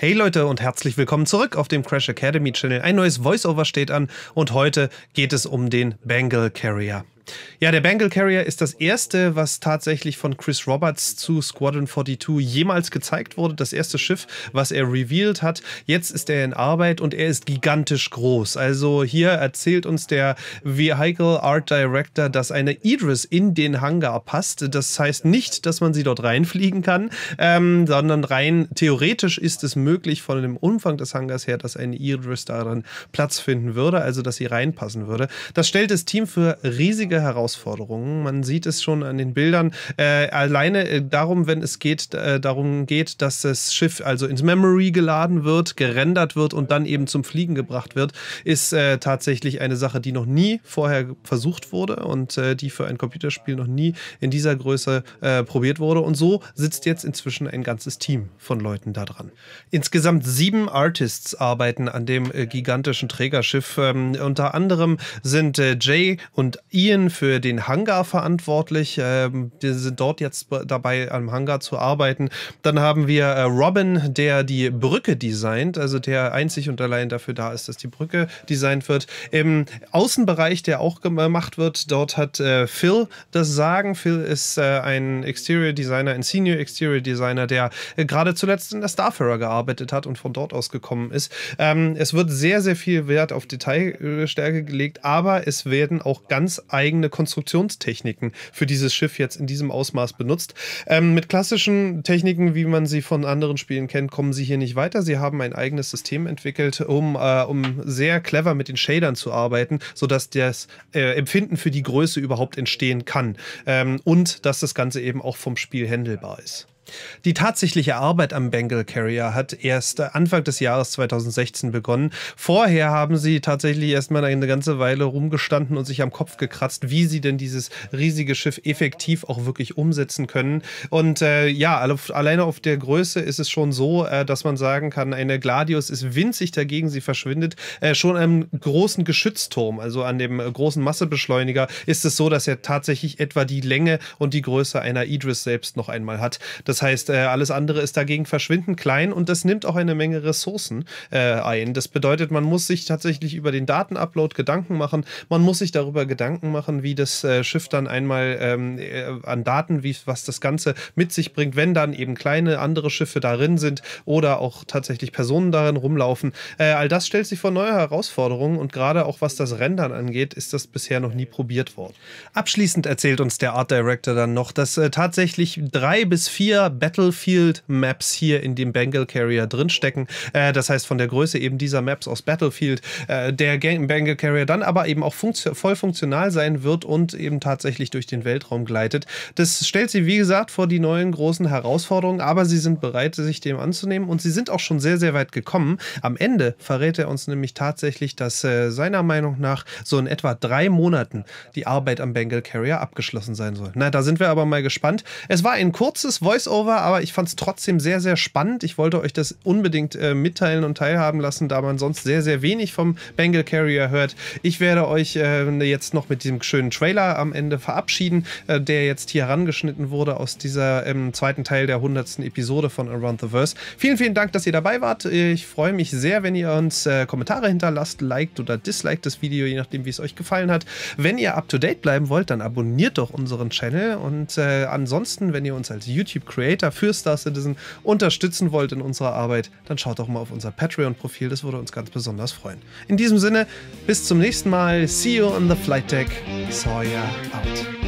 Hey Leute und herzlich willkommen zurück auf dem Crash Academy Channel. Ein neues Voiceover steht an und heute geht es um den Bengal Carrier. Ja, der Bengal Carrier ist das erste, was tatsächlich von Chris Roberts zu Squadron 42 jemals gezeigt wurde. Das erste Schiff, was er revealed hat. Jetzt ist er in Arbeit und er ist gigantisch groß. Also hier erzählt uns der Vehicle Art Director, dass eine Idris in den Hangar passt. Das heißt nicht, dass man sie dort reinfliegen kann, ähm, sondern rein theoretisch ist es möglich von dem Umfang des Hangars her, dass eine Idris darin Platz finden würde, also dass sie reinpassen würde. Das stellt das Team für riesige Herausforderungen. Man sieht es schon an den Bildern. Äh, alleine äh, darum, wenn es geht, äh, darum geht, dass das Schiff also ins Memory geladen wird, gerendert wird und dann eben zum Fliegen gebracht wird, ist äh, tatsächlich eine Sache, die noch nie vorher versucht wurde und äh, die für ein Computerspiel noch nie in dieser Größe probiert wurde. Und so sitzt jetzt inzwischen ein ganzes Team von Leuten da dran. Insgesamt sieben Artists arbeiten an dem gigantischen Trägerschiff. Ähm, unter anderem sind Jay und Ian Indien für den Hangar verantwortlich. Ähm, die sind dort jetzt dabei, am Hangar zu arbeiten. Dann haben wir äh, Robin, der die Brücke designt, also der einzig und allein dafür da ist, dass die Brücke designt wird. Im Außenbereich, der auch gemacht wird, dort hat äh, Phil das Sagen. Phil ist äh, ein Exterior Designer, ein Senior Exterior Designer, der äh, gerade zuletzt in der Starfarer gearbeitet hat und von dort aus gekommen ist. Ähm, es wird sehr, sehr viel Wert auf Detailstärke gelegt, aber es werden auch ganz eigene eigene Konstruktionstechniken für dieses Schiff jetzt in diesem Ausmaß benutzt. Ähm, mit klassischen Techniken, wie man sie von anderen Spielen kennt, kommen sie hier nicht weiter. Sie haben ein eigenes System entwickelt, um, äh, um sehr clever mit den Shadern zu arbeiten, sodass das äh, Empfinden für die Größe überhaupt entstehen kann. Ähm, und dass das Ganze eben auch vom Spiel handelbar ist. Die tatsächliche Arbeit am Bengal Carrier hat erst Anfang des Jahres 2016 begonnen. Vorher haben sie tatsächlich erstmal eine ganze Weile rumgestanden und sich am Kopf gekratzt, wie sie denn dieses riesige Schiff effektiv auch wirklich umsetzen können. Und äh, ja, alleine auf der Größe ist es schon so, äh, dass man sagen kann, eine Gladius ist winzig dagegen, sie verschwindet. Äh, schon am großen Geschützturm, also an dem äh, großen Massebeschleuniger, ist es so, dass er tatsächlich etwa die Länge und die Größe einer Idris selbst noch einmal hat. Das heißt, äh, alles andere ist dagegen verschwindend klein und das nimmt auch eine Menge Ressourcen äh, ein. Das bedeutet, man muss sich tatsächlich über den Datenupload Gedanken machen. Man muss sich darüber Gedanken machen, wie das äh, Schiff dann einmal ähm, an Daten, wie, was das Ganze mit sich bringt, wenn dann eben kleine andere Schiffe darin sind oder auch tatsächlich Personen darin rumlaufen. all das stellt sich vor neue Herausforderungen und gerade auch was das Rendern angeht, ist das bisher noch nie probiert worden. Abschließend erzählt uns der Art Director dann noch, dass tatsächlich drei bis vier vier Battlefield-Maps hier in dem Bengal Carrier drinstecken. Äh, das heißt, von der Größe eben dieser Maps aus Battlefield, äh, der Bengal Carrier dann aber eben auch funktio voll funktional sein wird und eben tatsächlich durch den Weltraum gleitet. Das stellt sie, wie gesagt, vor die neuen großen Herausforderungen, aber sie sind bereit, sich dem anzunehmen und sie sind auch schon sehr, sehr weit gekommen. Am Ende verrät er uns nämlich tatsächlich, dass äh, seiner Meinung nach so in etwa drei Monaten die Arbeit am Bengal Carrier abgeschlossen sein soll. Na, da sind wir aber mal gespannt. Es war ein kurzes Voice Crossover, aber ich fand es trotzdem sehr, sehr spannend. Ich wollte euch das unbedingt äh, mitteilen und teilhaben lassen, da man sonst sehr, sehr wenig vom Bengal Carrier hört. Ich werde euch äh, jetzt noch mit diesem schönen Trailer am Ende verabschieden, äh, der jetzt hier herangeschnitten wurde aus dieser ähm, zweiten Teil der 100. Episode von Around the Verse. Vielen, vielen Dank, dass ihr dabei wart. Ich freue mich sehr, wenn ihr uns äh, Kommentare hinterlasst, liked oder disliked das Video, je nachdem, wie es euch gefallen hat. Wenn ihr up to date bleiben wollt, dann abonniert doch unseren Channel und äh, ansonsten, wenn ihr uns als YouTube-Creator Creator für Star Citizen unterstützen wollt in unserer Arbeit, dann schaut doch mal auf unser Patreon-Profil, das würde uns ganz besonders freuen. In diesem Sinne, bis zum nächsten Mal. See you on the flight deck. Sawyer out.